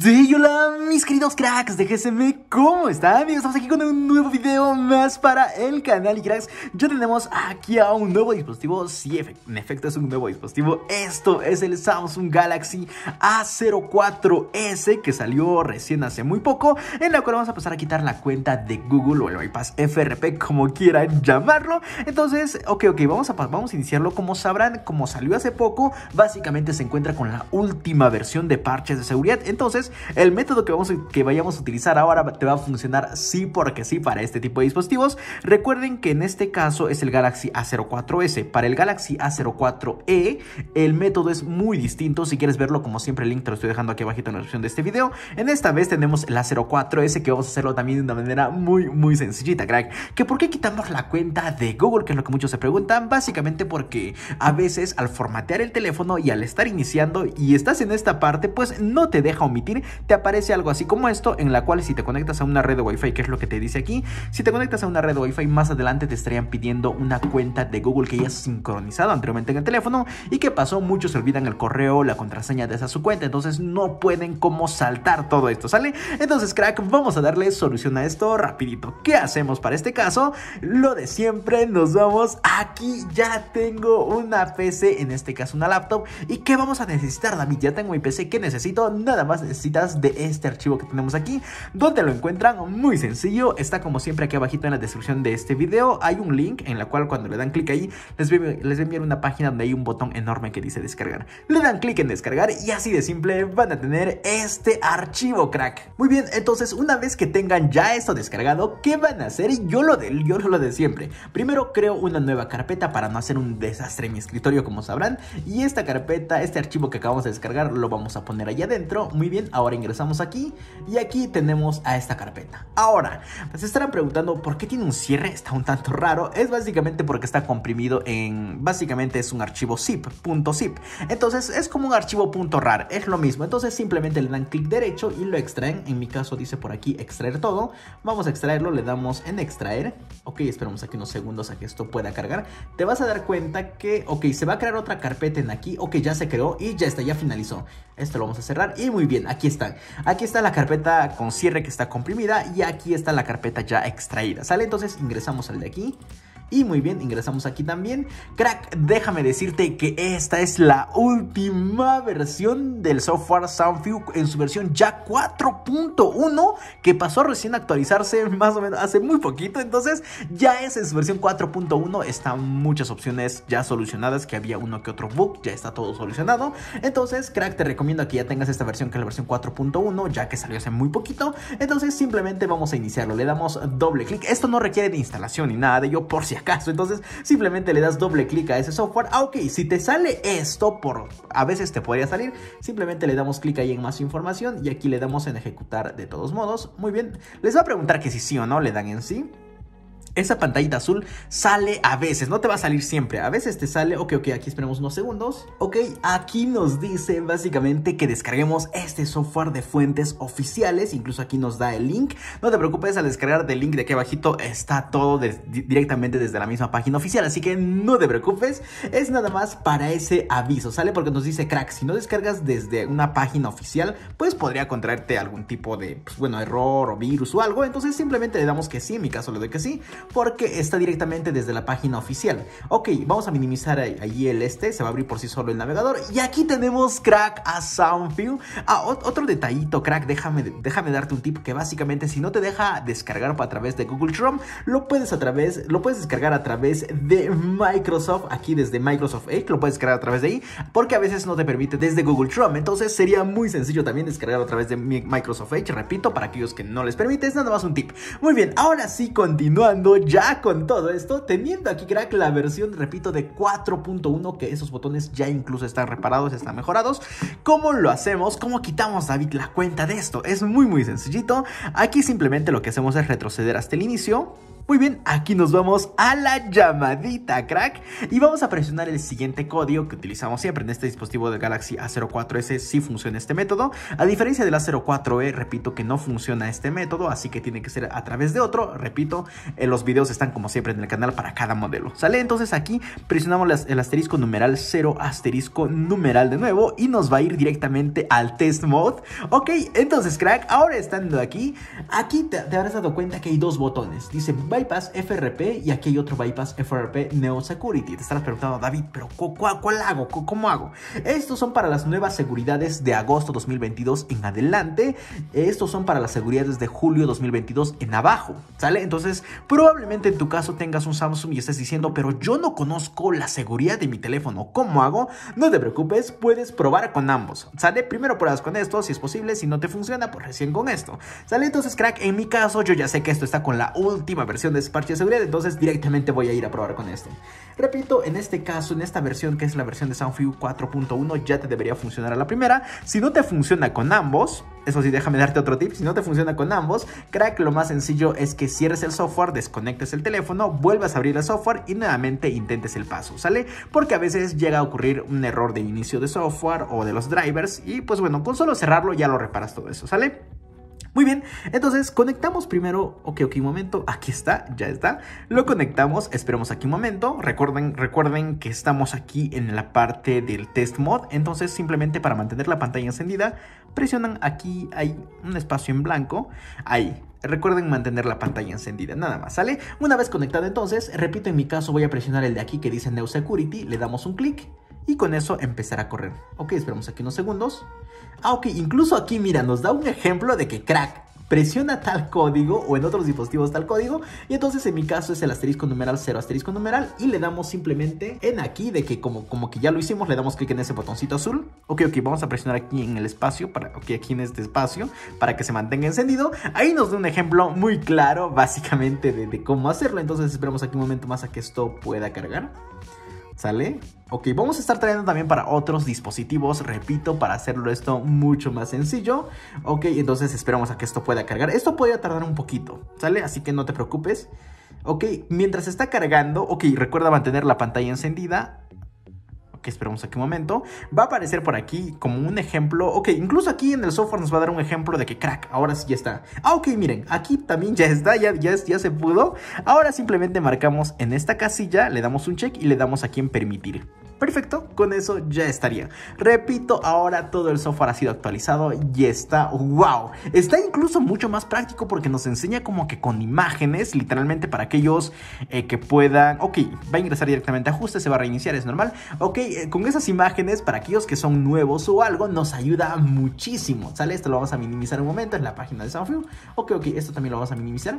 Sí, hola mis queridos cracks de GSM, ¿cómo están amigos? Estamos aquí con un nuevo video más para el canal y cracks, ya tenemos aquí a un nuevo dispositivo, sí, en efecto es un nuevo dispositivo, esto es el Samsung Galaxy A04S que salió recién hace muy poco, en la cual vamos a pasar a quitar la cuenta de Google o el bypass FRP, como quieran llamarlo, entonces, ok, ok, vamos a, vamos a iniciarlo, como sabrán, como salió hace poco, básicamente se encuentra con la última versión de parches de seguridad, entonces el método que, vamos que vayamos a utilizar ahora te va a funcionar sí porque sí para este tipo de dispositivos. Recuerden que en este caso es el Galaxy A04S. Para el Galaxy A04e, el método es muy distinto. Si quieres verlo, como siempre, el link te lo estoy dejando aquí abajito en la descripción de este video. En esta vez tenemos el A04S que vamos a hacerlo también de una manera muy, muy sencillita, crack. ¿Que ¿Por qué quitamos la cuenta de Google? Que es lo que muchos se preguntan. Básicamente porque a veces al formatear el teléfono y al estar iniciando y estás en esta parte, pues no te deja un te aparece algo así como esto, en la cual si te conectas a una red de Wi-Fi, que es lo que te dice aquí, si te conectas a una red de Wi-Fi, más adelante te estarían pidiendo una cuenta de Google que ya has sincronizado anteriormente en el teléfono y que pasó, muchos se olvidan el correo, la contraseña de esa su cuenta, entonces no pueden como saltar todo esto, ¿sale? Entonces, crack, vamos a darle solución a esto rapidito. ¿Qué hacemos para este caso? Lo de siempre, nos vamos aquí, ya tengo una PC, en este caso una laptop, ¿y qué vamos a necesitar, David? Ya tengo mi PC, ¿qué necesito? Nada más Necesitas de este archivo que tenemos aquí. Donde lo encuentran? Muy sencillo, está como siempre aquí abajito en la descripción de este video. Hay un link en la cual cuando le dan clic ahí, les les una página donde hay un botón enorme que dice descargar. Le dan clic en descargar y así de simple van a tener este archivo, crack. Muy bien, entonces una vez que tengan ya esto descargado, ¿qué van a hacer? Yo lo, de, yo lo de siempre. Primero creo una nueva carpeta para no hacer un desastre en mi escritorio, como sabrán. Y esta carpeta, este archivo que acabamos de descargar, lo vamos a poner allá adentro. Muy bien bien. Ahora ingresamos aquí y aquí tenemos a esta carpeta. Ahora, se estarán preguntando por qué tiene un cierre, está un tanto raro. Es básicamente porque está comprimido en, básicamente es un archivo zip, punto zip. Entonces es como un archivo punto rar, es lo mismo. Entonces simplemente le dan clic derecho y lo extraen. En mi caso dice por aquí extraer todo. Vamos a extraerlo, le damos en extraer. Ok, esperamos aquí unos segundos a que esto pueda cargar. Te vas a dar cuenta que, ok, se va a crear otra carpeta en aquí. Ok, ya se creó y ya está, ya finalizó. Esto lo vamos a cerrar y muy bien aquí está, Aquí está la carpeta con cierre que está comprimida y aquí está la carpeta ya extraída. ¿Sale? Entonces ingresamos al de aquí. Y muy bien, ingresamos aquí también. Crack, déjame decirte que esta es la última versión del software SoundView en su versión ya 4.1 que pasó recién a actualizarse más o menos hace muy poquito. Entonces ya es en su versión 4.1. Están muchas opciones ya solucionadas que había uno que otro bug. Ya está todo solucionado. Entonces, crack, te recomiendo que ya tengas esta versión que es la versión 4.1 ya que salió hace muy poquito. Entonces simplemente vamos a iniciarlo. Le damos doble clic. Esto no requiere de instalación ni nada de ello por si acaso caso. Entonces simplemente le das doble clic a ese software. Ah, ok, si te sale esto, por a veces te podría salir, simplemente le damos clic ahí en más información y aquí le damos en ejecutar de todos modos. Muy bien, les va a preguntar que si sí o no le dan en sí esa pantallita azul sale a veces, no te va a salir siempre, a veces te sale, ok, ok, aquí esperemos unos segundos, ok, aquí nos dice básicamente que descarguemos este software de fuentes oficiales, incluso aquí nos da el link, no te preocupes al descargar del link de aquí abajito está todo directamente desde la misma página oficial, así que no te preocupes, es nada más para ese aviso, sale porque nos dice crack, si no descargas desde una página oficial, pues podría contraerte algún tipo de, pues, bueno, error o virus o algo, entonces simplemente le damos que sí, en mi caso le doy que sí, porque está directamente desde la página oficial. Ok, vamos a minimizar ahí el este, se va a abrir por sí solo el navegador. Y aquí tenemos crack a Soundfield. Ah, otro detallito, crack, déjame, déjame darte un tip que básicamente si no te deja descargar a través de Google Chrome, lo puedes a través, lo puedes descargar a través de Microsoft, aquí desde Microsoft Edge, lo puedes descargar a través de ahí, porque a veces no te permite desde Google Chrome. Entonces sería muy sencillo también descargar a través de Microsoft Edge, repito, para aquellos que no les permite, es nada más un tip. Muy bien, ahora sí, continuando ya con todo esto, teniendo aquí crack la versión, repito, de 4.1, que esos botones ya incluso están reparados, están mejorados, ¿cómo lo hacemos? ¿Cómo quitamos, David, la cuenta de esto? Es muy, muy sencillito. Aquí simplemente lo que hacemos es retroceder hasta el inicio muy bien, aquí nos vamos a la llamadita, crack. Y vamos a presionar el siguiente código que utilizamos siempre en este dispositivo de Galaxy A04S. Si funciona este método. A diferencia del A04E, repito que no funciona este método, así que tiene que ser a través de otro. Repito, eh, los videos están como siempre en el canal para cada modelo. ¿Sale? Entonces aquí presionamos el asterisco numeral 0, asterisco numeral de nuevo y nos va a ir directamente al test mode. Ok, entonces, crack, ahora estando aquí, aquí te habrás dado cuenta que hay dos botones. Dice bypass FRP y aquí hay otro bypass FRP Neo Security. Te estarás preguntando, David, pero cuál, hago? ¿Cómo hago? Estos son para las nuevas seguridades de agosto 2022 en adelante. Estos son para las seguridades de julio 2022 en abajo. ¿Sale? Entonces, probablemente en tu caso tengas un Samsung y estés diciendo, pero yo no conozco la seguridad de mi teléfono. ¿Cómo hago? No te preocupes, puedes probar con ambos. ¿Sale? Primero pruebas con esto, si es posible. Si no te funciona, pues recién con esto. ¿Sale? Entonces, crack, en mi caso, yo ya sé que esto está con la última versión de parche de seguridad, entonces directamente voy a ir a probar con esto. Repito, en este caso, en esta versión que es la versión de SoundView 4.1 ya te debería funcionar a la primera. Si no te funciona con ambos, eso sí, déjame darte otro tip, si no te funciona con ambos, crack, lo más sencillo es que cierres el software, desconectes el teléfono, vuelvas a abrir el software y nuevamente intentes el paso, ¿sale? Porque a veces llega a ocurrir un error de inicio de software o de los drivers y pues bueno, con solo cerrarlo ya lo reparas todo eso, ¿sale? Muy bien, entonces conectamos primero, ok, ok, un momento, aquí está, ya está, lo conectamos, esperemos aquí un momento, recuerden, recuerden que estamos aquí en la parte del test mod, entonces simplemente para mantener la pantalla encendida, presionan aquí, hay un espacio en blanco, ahí, Recuerden mantener la pantalla encendida, nada más, ¿sale? Una vez conectado entonces, repito, en mi caso voy a presionar el de aquí que dice New Security, le damos un clic y con eso empezará a correr. Ok, esperamos aquí unos segundos. Ah, ok, incluso aquí, mira, nos da un ejemplo de que crack, presiona tal código o en otros dispositivos tal código y entonces en mi caso es el asterisco numeral 0 asterisco numeral y le damos simplemente en aquí de que como, como que ya lo hicimos le damos clic en ese botoncito azul ok ok vamos a presionar aquí en el espacio para ok aquí en este espacio para que se mantenga encendido ahí nos da un ejemplo muy claro básicamente de, de cómo hacerlo entonces esperamos aquí un momento más a que esto pueda cargar ¿Sale? Ok, vamos a estar trayendo también para otros dispositivos, repito, para hacerlo esto mucho más sencillo. Ok, entonces esperamos a que esto pueda cargar. Esto podría tardar un poquito, ¿sale? Así que no te preocupes. Ok, mientras está cargando, ok, recuerda mantener la pantalla encendida que esperamos a un momento, va a aparecer por aquí como un ejemplo, ok, incluso aquí en el software nos va a dar un ejemplo de que crack, ahora sí ya está. Ah, ok, miren, aquí también ya está, ya, ya, ya se pudo. Ahora simplemente marcamos en esta casilla, le damos un check y le damos aquí en permitir. Perfecto, con eso ya estaría. Repito, ahora todo el software ha sido actualizado y está wow. Está incluso mucho más práctico porque nos enseña como que con imágenes, literalmente para aquellos eh, que puedan... Ok, va a ingresar directamente a ajustes, se va a reiniciar, es normal. Ok, eh, con esas imágenes, para aquellos que son nuevos o algo, nos ayuda muchísimo. ¿Sale? Esto lo vamos a minimizar un momento en la página de SoundView. Ok, ok, esto también lo vamos a minimizar.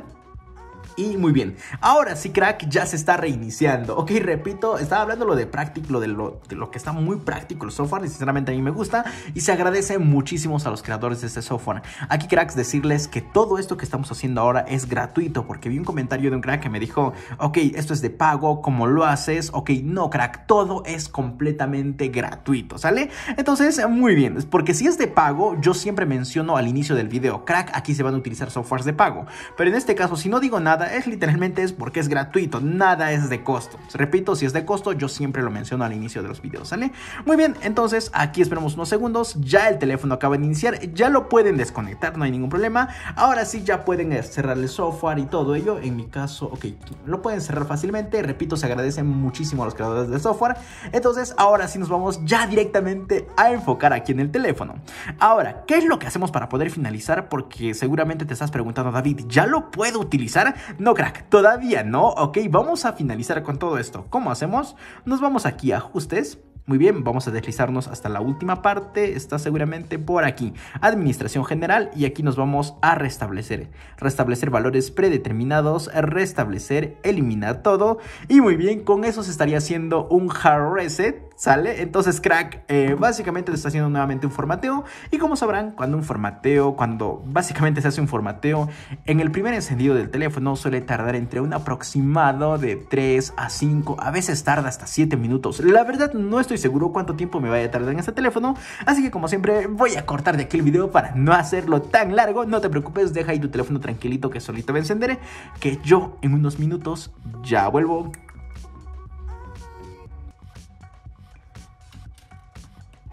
Y muy bien, ahora sí crack, ya se está reiniciando. Ok, repito, estaba hablando lo de práctico, lo de lo, de lo que está muy práctico el software y sinceramente a mí me gusta y se agradece muchísimo a los creadores de este software. Aquí cracks, decirles que todo esto que estamos haciendo ahora es gratuito porque vi un comentario de un crack que me dijo, ok, esto es de pago, ¿cómo lo haces? Ok, no crack, todo es completamente gratuito, ¿sale? Entonces, muy bien, porque si es de pago, yo siempre menciono al inicio del video, crack, aquí se van a utilizar softwares de pago, pero en este caso, si no digo nada, es literalmente es porque es gratuito, nada es de costo. Repito, si es de costo, yo siempre lo menciono al inicio de los videos, ¿sale? Muy bien, entonces aquí esperamos unos segundos. Ya el teléfono acaba de iniciar, ya lo pueden desconectar, no hay ningún problema. Ahora sí, ya pueden eh, cerrar el software y todo ello. En mi caso, ok, lo pueden cerrar fácilmente. Repito, se agradecen muchísimo a los creadores de software. Entonces, ahora sí nos vamos ya directamente a enfocar aquí en el teléfono. Ahora, ¿qué es lo que hacemos para poder finalizar? Porque seguramente te estás preguntando, David, ¿ya lo puedo utilizar? No, crack, todavía no. Ok, vamos a finalizar con todo esto. ¿Cómo hacemos? Nos vamos aquí a ajustes. Muy bien, vamos a deslizarnos hasta la última parte, está seguramente por aquí, Administración General, y aquí nos vamos a restablecer, restablecer valores predeterminados, restablecer, eliminar todo, y muy bien, con eso se estaría haciendo un hard reset, ¿Sale? Entonces, crack, eh, básicamente se está haciendo nuevamente un formateo. Y como sabrán, cuando un formateo, cuando básicamente se hace un formateo, en el primer encendido del teléfono suele tardar entre un aproximado de 3 a 5, a veces tarda hasta 7 minutos. La verdad, no estoy seguro cuánto tiempo me vaya a tardar en este teléfono. Así que, como siempre, voy a cortar de aquí el video para no hacerlo tan largo. No te preocupes, deja ahí tu teléfono tranquilito que solito me encenderé. Que yo en unos minutos ya vuelvo.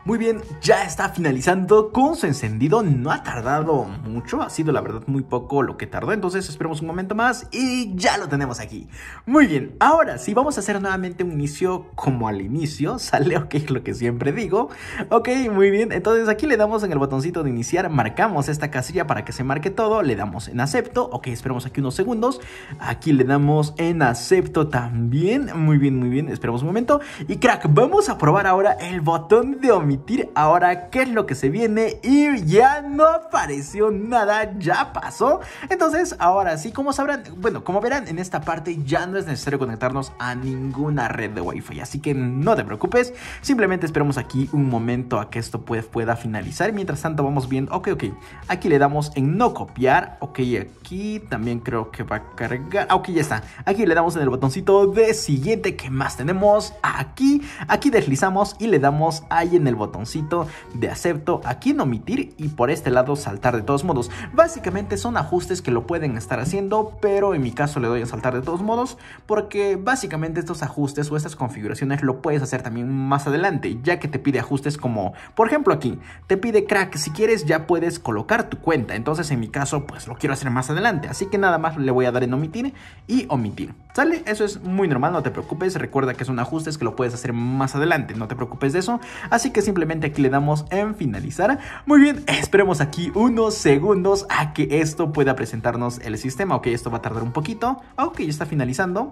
Muy bien, ya está finalizando con su encendido, no ha tardado mucho, ha sido la verdad muy poco lo que tardó, entonces esperemos un momento más y ya lo tenemos aquí. Muy bien, ahora sí, vamos a hacer nuevamente un inicio como al inicio, sale ok lo que siempre digo, ok, muy bien, entonces aquí le damos en el botoncito de iniciar, marcamos esta casilla para que se marque todo, le damos en acepto, ok, esperemos aquí unos segundos, aquí le damos en acepto también, muy bien, muy bien, Esperemos un momento y crack, vamos a probar ahora el botón de omisión ahora qué es lo que se viene y ya no apareció nada, ya pasó. Entonces, ahora sí, como sabrán, bueno, como verán en esta parte ya no es necesario conectarnos a ninguna red de Wi-Fi, así que no te preocupes, simplemente esperemos aquí un momento a que esto pueda finalizar. Mientras tanto, vamos viendo, ok, ok, aquí le damos en no copiar, ok, aquí también creo que va a cargar, ah, ok, ya está, aquí le damos en el botoncito de siguiente ¿Qué más tenemos, aquí, aquí deslizamos y le damos ahí en el botón botoncito de acepto, aquí en omitir y por este lado saltar de todos modos. Básicamente son ajustes que lo pueden estar haciendo, pero en mi caso le doy a saltar de todos modos porque básicamente estos ajustes o estas configuraciones lo puedes hacer también más adelante, ya que te pide ajustes como, por ejemplo aquí, te pide crack, si quieres ya puedes colocar tu cuenta, entonces en mi caso pues lo quiero hacer más adelante, así que nada más le voy a dar en omitir y omitir. ¿Sale? Eso es muy normal, no te preocupes, recuerda que son ajustes que lo puedes hacer más adelante, no te preocupes de eso, así que si simplemente aquí le damos en finalizar. Muy bien, esperemos aquí unos segundos a que esto pueda presentarnos el sistema. Ok, esto va a tardar un poquito. Ok, ya está finalizando.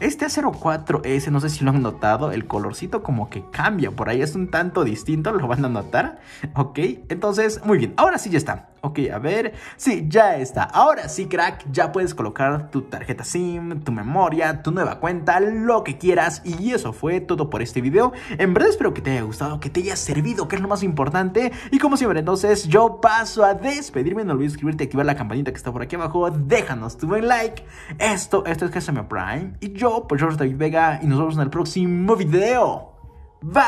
Este A04S, no sé si lo han notado, el colorcito como que cambia por ahí, es un tanto distinto, lo van a notar. Ok, entonces, muy bien, ahora sí ya está. Ok, a ver. Sí, ya está. Ahora sí, crack, ya puedes colocar tu tarjeta SIM, tu memoria, tu nueva cuenta, lo que quieras. Y eso fue todo por este video. En verdad espero que te haya gustado, que te haya servido, que es lo más importante. Y como siempre, entonces yo paso a despedirme. No olvides suscribirte, activar la campanita que está por aquí abajo. Déjanos tu buen like. Esto, esto es KSM Prime. Y yo, pues soy David Vega. Y nos vemos en el próximo video. Bye.